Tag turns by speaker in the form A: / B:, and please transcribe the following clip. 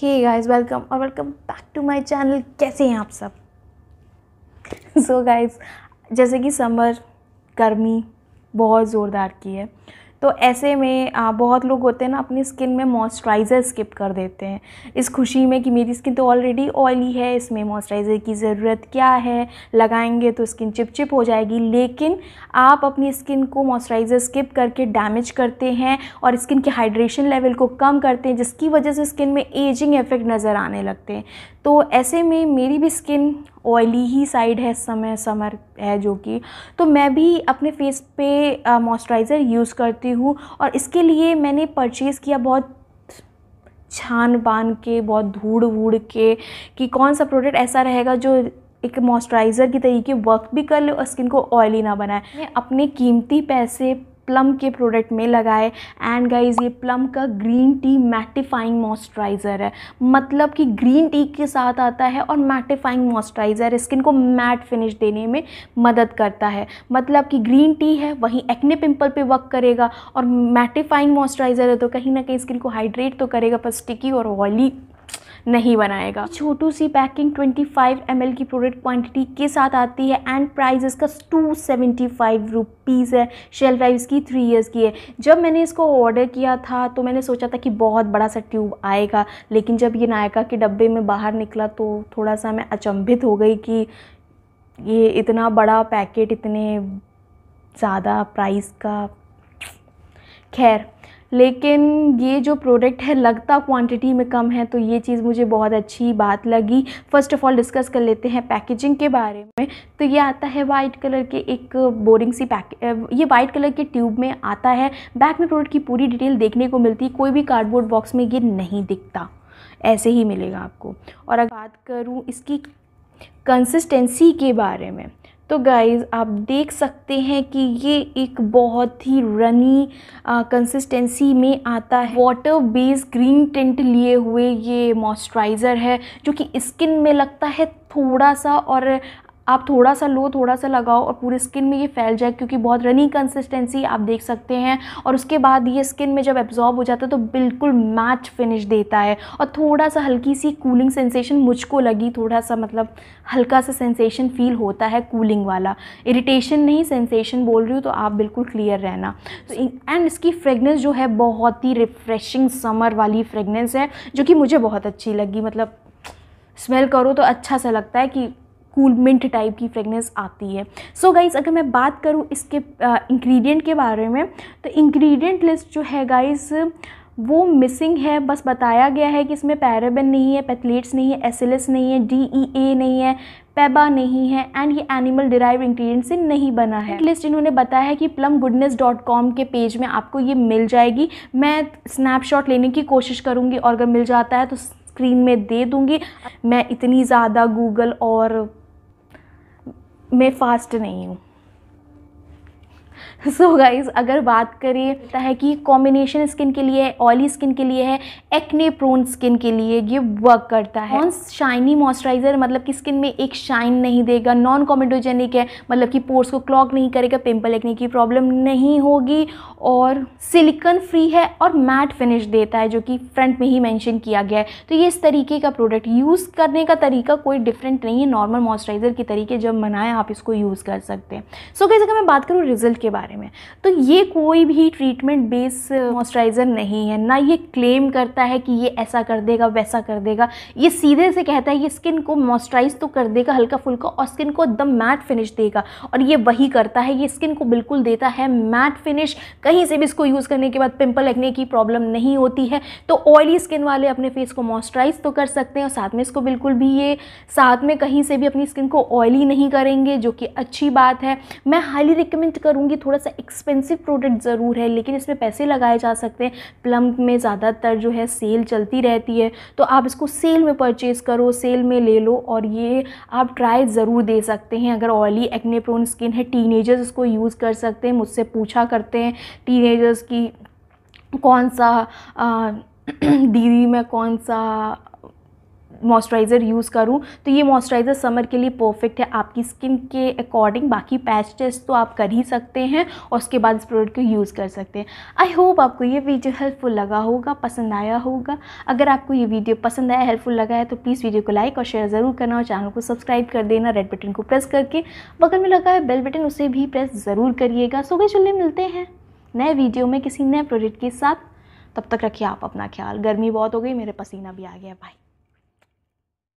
A: हे guys welcome और welcome back to my channel कैसे हैं आप सब सो so गाइस जैसे कि समर गर्मी बहुत ज़ोरदार की है तो ऐसे में बहुत लोग होते हैं ना अपनी स्किन में मॉइस्चराइज़र स्किप कर देते हैं इस खुशी में कि मेरी स्किन तो ऑलरेडी ऑयली है इसमें मॉइस्चराइज़र की ज़रूरत क्या है लगाएंगे तो स्किन चिपचिप हो जाएगी लेकिन आप अपनी स्किन को मॉइस्चराइज़र स्किप करके डैमेज करते हैं और स्किन के हाइड्रेशन लेवल को कम करते हैं जिसकी वजह से स्किन में एजिंग इफेक्ट नज़र आने लगते हैं तो ऐसे में मेरी भी स्किन ऑयली ही साइड है समय समर है जो कि तो मैं भी अपने फेस पे मॉइस्चराइज़र यूज़ करती हूँ और इसके लिए मैंने परचेज़ किया बहुत छान पान के बहुत धूड़ वूड़ के कि कौन सा प्रोडक्ट ऐसा रहेगा जो एक मॉइस्चराइज़र की तरीके वर्क भी कर ले और स्किन को ऑयली ना बनाए अपने कीमती पैसे प्लम के प्रोडक्ट में लगाए एंड गाइज ये प्लम का ग्रीन टी मैटिफाइंग मॉइस्चराइज़र है मतलब कि ग्रीन टी के साथ आता है और मैटिफाइंग मॉइस्चराइज़र स्किन को मैट फिनिश देने में मदद करता है मतलब कि ग्रीन टी है वहीं एक्ने पिंपल पे वर्क करेगा और मैटिफाइंग मॉइस्चराइज़र है तो कहीं ना कहीं स्किन को हाइड्रेट तो करेगा पर स्टिकी और ऑयली नहीं बनाएगा छोटू सी पैकिंग 25 फाइव की प्रोडक्ट क्वांटिटी के साथ आती है एंड प्राइस इसका टू सेवेंटी फाइव रुपीज़ है शेल्फ लाइफ इसकी थ्री ईयर्स की है जब मैंने इसको ऑर्डर किया था तो मैंने सोचा था कि बहुत बड़ा सा ट्यूब आएगा लेकिन जब ये नायका के डब्बे में बाहर निकला तो थोड़ा सा मैं अचंभित हो गई कि ये इतना बड़ा पैकेट इतने ज़्यादा प्राइस का खैर लेकिन ये जो प्रोडक्ट है लगता क्वांटिटी में कम है तो ये चीज़ मुझे बहुत अच्छी बात लगी फ़र्स्ट ऑफ़ ऑल डिस्कस कर लेते हैं पैकेजिंग के बारे में तो ये आता है वाइट कलर के एक बोरिंग सी पैके ये वाइट कलर के ट्यूब में आता है बैक में प्रोडक्ट की पूरी डिटेल देखने को मिलती कोई भी कार्डबोर्ड बॉक्स में ये नहीं दिखता ऐसे ही मिलेगा आपको और अगर बात करूँ इसकी कंसिस्टेंसी के बारे में तो गाइज़ आप देख सकते हैं कि ये एक बहुत ही रनी कंसिस्टेंसी में आता है वाटर बेस ग्रीन टेंट लिए हुए ये मॉइस्चराइज़र है जो कि स्किन में लगता है थोड़ा सा और आप थोड़ा सा लो थोड़ा सा लगाओ और पूरे स्किन में ये फैल जाए क्योंकि बहुत रनिंग कंसिस्टेंसी आप देख सकते हैं और उसके बाद ये स्किन में जब एब्जॉर्ब हो जाता है तो बिल्कुल मैच फिनिश देता है और थोड़ा सा हल्की सी कूलिंग सेंसेशन मुझको लगी थोड़ा सा मतलब हल्का सा सेंसेशन फील होता है कूलिंग वाला इरीटेशन नहीं सेंसेशन बोल रही हूँ तो आप बिल्कुल क्लियर रहना तो एंड इसकी फ्रेगनेंस जो है बहुत ही रिफ़्रेशिंग समर वाली फ्रेगनेंस है जो कि मुझे बहुत अच्छी लगी मतलब स्मेल करो तो अच्छा सा लगता है कि कूल मिंट टाइप की फ्रेगनेंस आती है सो so गाइज़ अगर मैं बात करूँ इसके इंग्रेडिएंट के बारे में तो इंग्रेडिएंट लिस्ट जो है गाइज़ वो मिसिंग है बस बताया गया है कि इसमें पैराबेन नहीं है पैथलेट्स नहीं है एस नहीं है डीईए e नहीं है पेबा नहीं है एंड ये एनिमल डिराइव इंग्रेडिएंट से नहीं बना है लिस्ट इन्होंने बताया है कि प्लम गुडनेस डॉट कॉम के पेज में आपको ये मिल जाएगी मैं स्नैपशॉट लेने की कोशिश करूँगी और अगर मिल जाता है तो स्क्रीन में दे दूँगी मैं इतनी ज़्यादा गूगल और मैं फ़ास्ट नहीं हूँ सो so गाइज अगर बात करें है कि कॉम्बिनेशन स्किन के लिए ऑयली स्किन के लिए है एक्ने प्रोन स्किन के लिए ये वर्क करता है नॉन शाइनी मॉइस्चराइजर मतलब कि स्किन में एक शाइन नहीं देगा नॉन कॉमेडोजेनिक है मतलब कि पोर्स को क्लॉक नहीं करेगा पिंपल एक्ने की प्रॉब्लम नहीं होगी और सिलिकन फ्री है और मैट फिनिश देता है जो कि फ्रंट में ही मैंशन किया गया है तो ये इस तरीके का प्रोडक्ट यूज़ करने का तरीका कोई डिफरेंट नहीं है नॉर्मल मॉइस्चराइजर के तरीके जब मनाएं आप इसको यूज़ कर सकते हैं सो so, कैसे अगर मैं बात करूँ रिजल्ट के बारे बारे में तो ये कोई भी ट्रीटमेंट बेस मॉइस्चराइज़र नहीं है ना ये क्लेम करता है कि ये ऐसा कर देगा वैसा कर देगा ये सीधे से कहता है ये स्किन को मॉइस्चराइज तो कर देगा हल्का फुल्का और स्किन को एकदम मैट फिनिश देगा और ये वही करता है ये स्किन को बिल्कुल देता है मैट फिनिश कहीं से भी इसको यूज़ करने के बाद पिंपल लगने की प्रॉब्लम नहीं होती है तो ऑयली स्किन वाले अपने फेस को मॉइस्चराइज तो कर सकते हैं और साथ में इसको बिल्कुल भी ये साथ में कहीं से भी अपनी स्किन को ऑयली नहीं करेंगे जो कि अच्छी बात है मैं हाईली रिकमेंड करूँगी थोड़ा थोड़ा सा एक्सपेंसिव प्रोडक्ट ज़रूर है लेकिन इसमें पैसे लगाए जा सकते हैं प्लम में ज़्यादातर जो है सेल चलती रहती है तो आप इसको सेल में परचेज़ करो सेल में ले लो और ये आप ट्राई ज़रूर दे सकते हैं अगर ऑयली एक्ने प्रोन स्किन है टीनेजर्स इसको यूज़ कर सकते हैं मुझसे पूछा करते हैं टीनेजर्स की कौन सा आ, दीदी मैं कौन सा मॉइस्चराइज़र यूज़ करूँ तो ये मॉइस्चराइज़र समर के लिए परफेक्ट है आपकी स्किन के अकॉर्डिंग बाकी पैच टेस्ट तो आप कर ही सकते हैं और उसके बाद इस प्रोडक्ट को यूज़ कर सकते हैं आई होप आपको ये वीडियो हेल्पफुल लगा होगा पसंद आया होगा अगर आपको ये वीडियो पसंद आया हेल्पफुल लगा है तो प्लीज़ वीडियो को लाइक और शेयर ज़रूर करना और चैनल को सब्सक्राइब कर देना रेड बटन को प्रेस करके बगल में लगा है बेल बटन उसे भी प्रेस ज़रूर करिएगा सुबह चुल्ले मिलते हैं नए वीडियो में किसी नए प्रोडक्ट के साथ तब तक रखिए आप अपना ख्याल गर्मी बहुत हो गई मेरे पसीना भी आ गया भाई